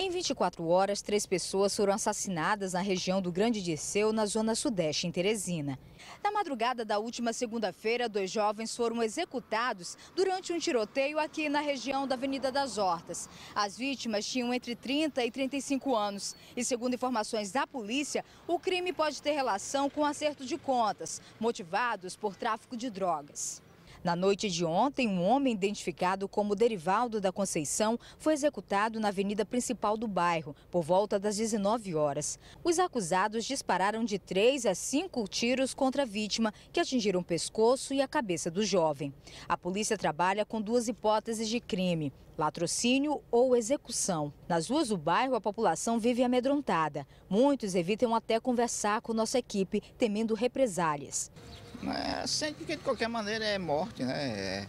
Em 24 horas, três pessoas foram assassinadas na região do Grande Dirceu, na zona sudeste, em Teresina. Na madrugada da última segunda-feira, dois jovens foram executados durante um tiroteio aqui na região da Avenida das Hortas. As vítimas tinham entre 30 e 35 anos e, segundo informações da polícia, o crime pode ter relação com acerto de contas, motivados por tráfico de drogas. Na noite de ontem, um homem identificado como Derivaldo da Conceição foi executado na avenida principal do bairro, por volta das 19 horas. Os acusados dispararam de três a cinco tiros contra a vítima, que atingiram o pescoço e a cabeça do jovem. A polícia trabalha com duas hipóteses de crime: latrocínio ou execução. Nas ruas do bairro, a população vive amedrontada. Muitos evitam até conversar com nossa equipe, temendo represálias. Mas é, sente que de qualquer maneira é morte, né?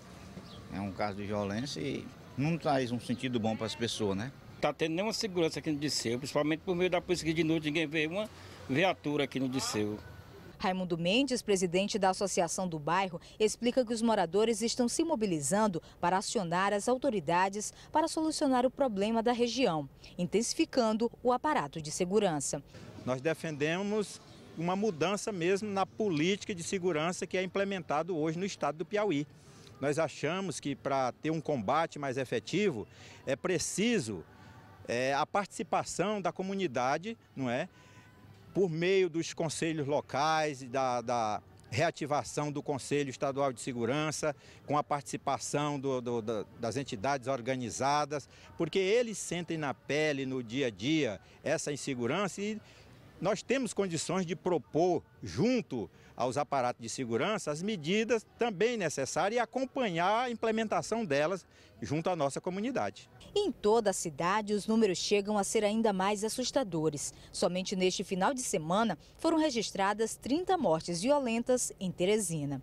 É, é um caso de violência e não traz um sentido bom para as pessoas, né? Tá tendo nenhuma segurança aqui no Disseu, principalmente por meio da polícia de noite, ninguém vê uma viatura aqui no Disseu. Raimundo Mendes, presidente da Associação do Bairro, explica que os moradores estão se mobilizando para acionar as autoridades para solucionar o problema da região, intensificando o aparato de segurança. Nós defendemos uma mudança mesmo na política de segurança que é implementado hoje no estado do Piauí. Nós achamos que para ter um combate mais efetivo é preciso é, a participação da comunidade, não é? Por meio dos conselhos locais e da, da reativação do Conselho Estadual de Segurança, com a participação do, do, das entidades organizadas, porque eles sentem na pele, no dia a dia, essa insegurança e nós temos condições de propor, junto aos aparatos de segurança, as medidas também necessárias e acompanhar a implementação delas junto à nossa comunidade. Em toda a cidade, os números chegam a ser ainda mais assustadores. Somente neste final de semana foram registradas 30 mortes violentas em Teresina.